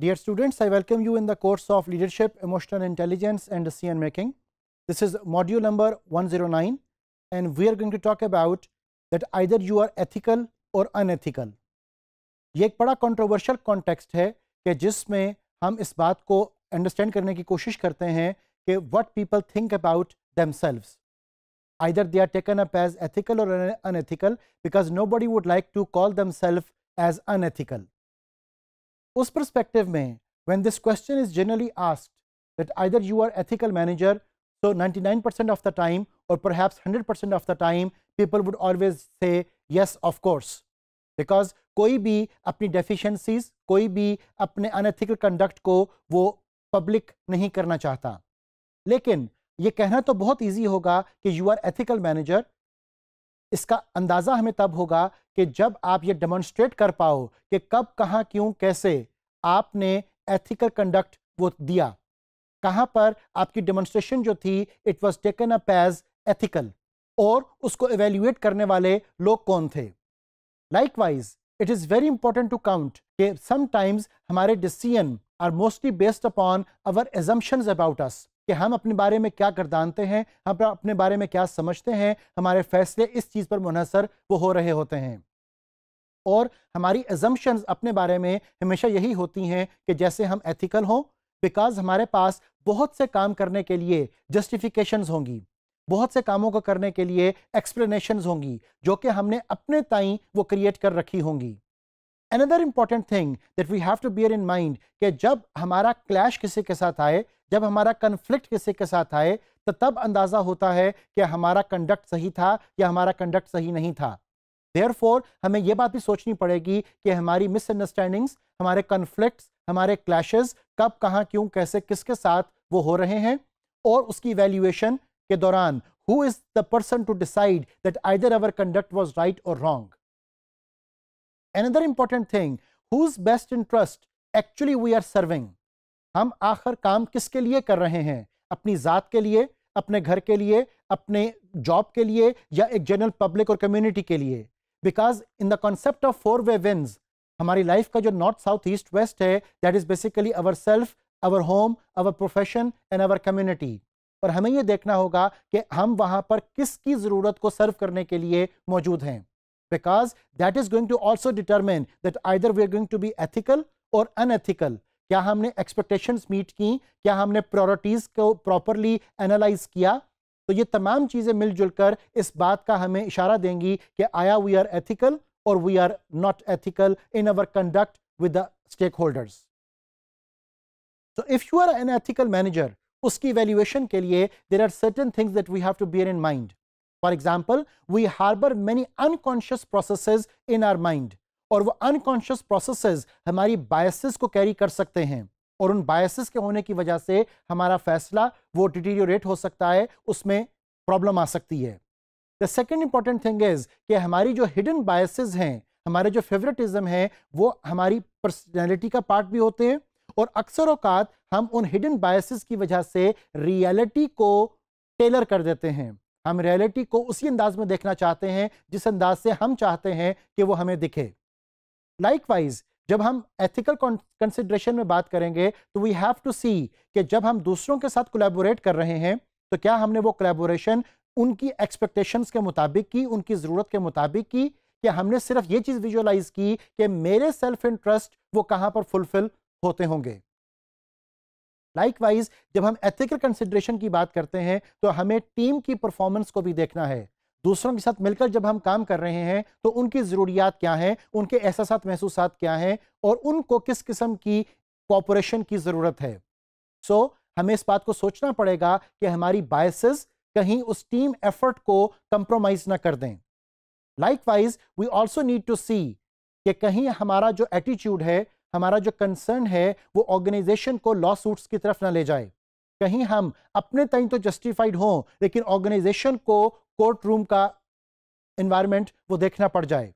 Dear students, I welcome you in the course of Leadership, Emotional Intelligence and Decision Making. This is module number 109 and we are going to talk about that either you are ethical or unethical. ये एक बड़ा controversial context है कि जिसमें हम इस understand करने की कोशिश करते हैं कि what people think about themselves. Either they are taken up as ethical or unethical because nobody would like to call themselves as unethical. उस परस्पेक्टिव में when this question is generally asked that either you are ethical manager so ninety of the time और perhaps hundred of the time people would always say yes of course because कोई भी अपनी deficiencies, कोई भी अपने unethical conduct को वो public नहीं करना चाहता लेकिन ये कहना तो बहुत ईजी होगा कि यू आर एथिकल मैनेजर इसका अंदाज़ा हमें तब होगा कि जब आप ये डेमोन्स्ट्रेट कर पाओ कि कब कहाँ क्यों कैसे आपने एथिकल कंडक्ट वो दिया कहाँ पर आपकी डेमोन्स्ट्रेशन जो थी it was taken up as ethical और उसको एवेल्यूएट करने वाले लोग कौन थे likewise it is very important to count sometimes हमारे decision are mostly based upon our assumptions about us कि हम अपने बारे में क्या गर्दानते हैं हम अपने बारे में क्या समझते हैं हमारे फैसले इस चीज़ पर मुनसर वो हो रहे होते हैं और हमारी एजम्पन्स अपने बारे में हमेशा यही होती हैं कि जैसे हम एथिकल हों बिकॉज हमारे पास बहुत से काम करने के लिए जस्टिफिकेशंस होंगी बहुत से कामों को करने के लिए एक्सप्लेनेशंस होंगी जो कि हमने अपने ताई वो क्रिएट कर रखी होंगी another important thing that we have to bear in mind कि जब हमारा क्लैश किसी के साथ आए जब हमारा कन्फ्लिक्ट किसी के साथ आए तो तब अंदाज़ा होता है कि हमारा कंडक्ट सही था या हमारा कंडक्ट सही नहीं था देयर हमें यह बात भी सोचनी पड़ेगी कि हमारी मिसअंडरस्टैंडिंग्स हमारे कन्फ्लिक्ट हमारे क्लैशेज कब कहाँ क्यों कैसे किसके साथ वो हो रहे हैं और उसकी वैल्यूएशन के दौरान who is the person to decide that either our conduct was right और wrong another important thing whose best interest actually we are serving हम आखिर काम किसके लिए कर रहे हैं अपनी ज़ात के लिए अपने घर के लिए अपने जॉब के लिए या एक जनरल पब्लिक और कम्युनिटी के लिए because in the concept of four way wins हमारी लाइफ का जो नॉर्थ साउथ ईस्ट वेस्ट है that is basically our self our home our profession and our community और हमें यह देखना होगा कि हम वहां पर किसकी ज़रूरत को सर्व करने के लिए मौजूद हैं because that is going to also determine that either we are going to be ethical और अनएथिकल क्या हमने एक्सपेक्टेशंस मीट की क्या हमने प्रायोरिटीज़ को प्रॉपरली एनालाइज किया तो ये तमाम चीज़ें मिलजुल कर इस बात का हमें इशारा देंगी कि आया वी आर एथिकल और we are not ethical in our conduct with the stake holders तो if you are an ethical manager उसकी वैल्यूएशन के लिए there are certain things that we have to bear in mind for example we harbour many unconscious process in our mind और वो unconscious processes हमारी biases को carry कर सकते हैं और उन बायसेस के होने की वजह से हमारा फैसला वो डिटीरियोरेट हो सकता है उसमें प्रॉब्लम आ सकती है the second important thing is कि हमारी जो हिडन बायसेस हैं हमारे जो फेवरेटिज्म हैं वो हमारी पर्सनैलिटी का पार्ट भी होते हैं और अक्सर अवकात हम उन हिडन बायसेस की वजह से रियलिटी को टेलर कर देते हैं हम रियलिटी को उसी अंदाज में देखना चाहते हैं जिस अंदाज से हम चाहते हैं कि वो हमें दिखे लाइकवाइज जब हम एथिकल कंसिडरेशन में बात करेंगे तो वी हैव टू सी कि जब हम दूसरों के साथ कोलेबोरेट कर रहे हैं तो क्या हमने वो कोलेबोरेशन उनकी एक्सपेक्टेशंस के मुताबिक की उनकी ज़रूरत के मुताबिक की कि हमने सिर्फ ये चीज़ विजुअलाइज की कि मेरे सेल्फ इंटरेस्ट वो कहां पर फुलफिल होते होंगे लाइकवाइज जब हम एथिकल कंसिडरेशन की बात करते हैं तो हमें टीम की परफॉर्मेंस को भी देखना है दूसरों के साथ मिलकर जब हम काम कर रहे हैं तो उनकी ज़रूरियात क्या हैं उनके एहसास महसूस क्या हैं और उनको किस किस्म की कॉपोरेशन की ज़रूरत है सो so, हमें इस बात को सोचना पड़ेगा कि हमारी बायसेस कहीं उस टीम एफर्ट को कंप्रोमाइज़ ना कर दें likewise we also need to see कि कहीं हमारा जो एटीट्यूड है हमारा जो कंसर्न है वो ऑर्गेनाइजेशन को लॉ सूट्स की तरफ ना ले जाए कहीं हम अपने तय तो जस्टिफाइड हों लेकिन ऑर्गेनाइजेशन को कोर्ट रूम का इन्वायरमेंट वो देखना पड़ जाए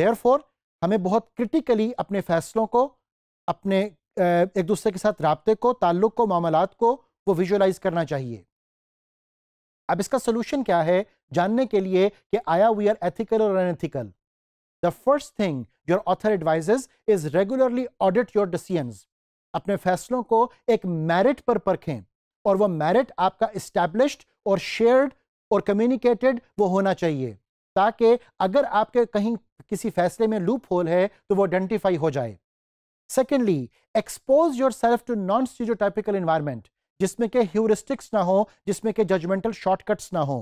देयरफॉर हमें बहुत क्रिटिकली अपने फैसलों को अपने एक दूसरे के साथ रबते को ताल्लुक को मामलात को वो विजुअलाइज करना चाहिए अब इसका सोल्यूशन क्या है जानने के लिए कि आया वी आर एथिकल और unethical the first thing your author advises is regularly audit your decision अपने फैसलों को एक मैरिट पर परखें और वह मैरिट आपका इस्टेब्लिश्ड और शेयर्ड और कम्युनिकेटेड वो होना चाहिए ताकि अगर आपके कहीं किसी फैसले में लूप होल है तो वो आइडेंटिफाई हो जाए secondly expose yourself to non stereotypical environment जिसमें के ह्यूरिस्टिक्स ना हो जिसमें के जजमेंटल शॉर्टकट्स ना हो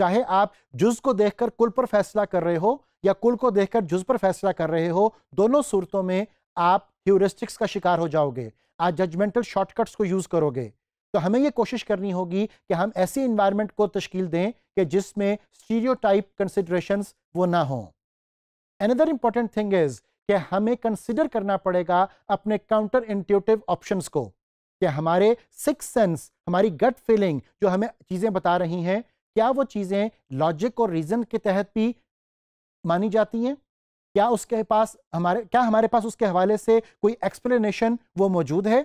चाहे आप जुज को देखकर कुल पर फैसला कर रहे हो या कुल को देखकर जुज पर फैसला कर रहे हो दोनों सूरतों में आप ह्यूरिस्टिक्स का शिकार हो जाओगे आप जजमेंटल शॉर्टकट्स को यूज करोगे तो हमें ये कोशिश करनी होगी कि हम ऐसे इन्वायरमेंट को तश्कील दें कि जिसमें स्टीरियोटाइप कंसिड्रेशंस वो ना हों एनदर इम्पॉर्टेंट थिंग इज़ कि हमें कंसिडर करना पड़ेगा अपने काउंटर इंट्यूटिव ऑप्शन को कि हमारे सिक्स सेंस हमारी गट फीलिंग जो हमें चीज़ें बता रही हैं क्या वो चीज़ें लॉजिक और रीज़न के तहत भी मानी जाती हैं क्या उसके पास हमारे क्या हमारे पास उसके हवाले से कोई एक्सप्लेनेशन वो मौजूद है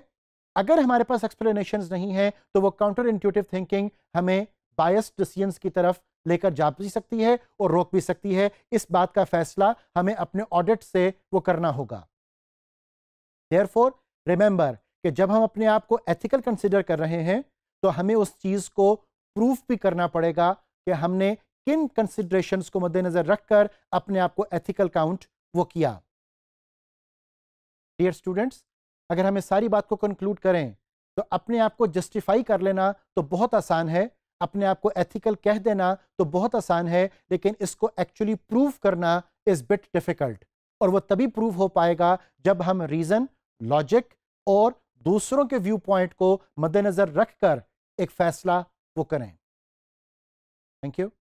अगर हमारे पास एक्सप्लेनेशन नहीं है तो वो काउंटर इंट्यूटिव थिंकिंग हमें बायस डिसीजंस की तरफ लेकर जा भी सकती है और रोक भी सकती है इस बात का फैसला हमें अपने ऑडिट से वो करना होगा देयरफॉर रिमेंबर कि जब हम अपने आप को एथिकल कंसिडर कर रहे हैं तो हमें उस चीज़ को प्रूफ भी करना पड़ेगा कि हमने किन कंसिडरेशन को मद्देनजर रखकर अपने आप को एथिकल काउंट वो किया डियर स्टूडेंट्स अगर हमें सारी बात को कंक्लूड करें तो अपने आप को जस्टिफाई कर लेना तो बहुत आसान है अपने आप को एथिकल कह देना तो बहुत आसान है लेकिन इसको एक्चुअली प्रूव करना इज बिट डिफिकल्ट और वो तभी प्रूव हो पाएगा जब हम रीजन लॉजिक और दूसरों के व्यू पॉइंट को मद्देनजर रखकर एक फैसला वो करें थैंक यू